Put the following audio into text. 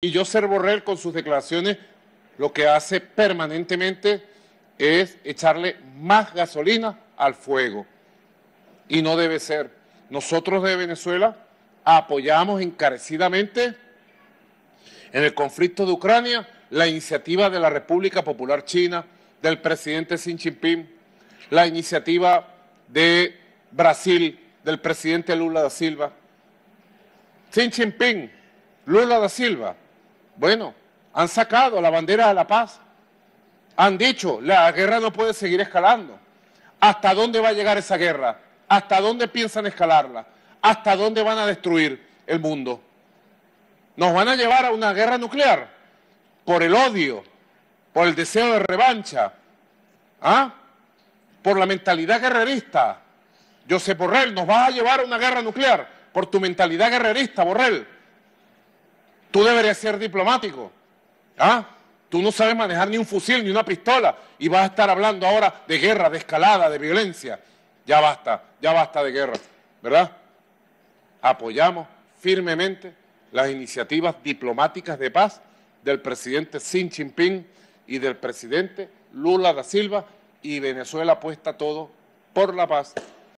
Y José Borrell, con sus declaraciones, lo que hace permanentemente es echarle más gasolina al fuego. Y no debe ser. Nosotros de Venezuela apoyamos encarecidamente en el conflicto de Ucrania la iniciativa de la República Popular China, del presidente Xi Jinping, la iniciativa de Brasil, del presidente Lula da Silva. Xi Jinping, Lula da Silva, bueno, han sacado la bandera de la paz. Han dicho, la guerra no puede seguir escalando. ¿Hasta dónde va a llegar esa guerra? ¿Hasta dónde piensan escalarla? ¿Hasta dónde van a destruir el mundo? Nos van a llevar a una guerra nuclear por el odio, por el deseo de revancha, ¿ah? por la mentalidad guerrerista. sé, Borrell, nos vas a llevar a una guerra nuclear por tu mentalidad guerrerista, Borrell. Tú deberías ser diplomático. ¿Ah? Tú no sabes manejar ni un fusil ni una pistola y vas a estar hablando ahora de guerra, de escalada, de violencia. Ya basta, ya basta de guerra, ¿verdad? Apoyamos firmemente las iniciativas diplomáticas de paz del presidente Xi Jinping y del presidente Lula da Silva y Venezuela apuesta todo por la paz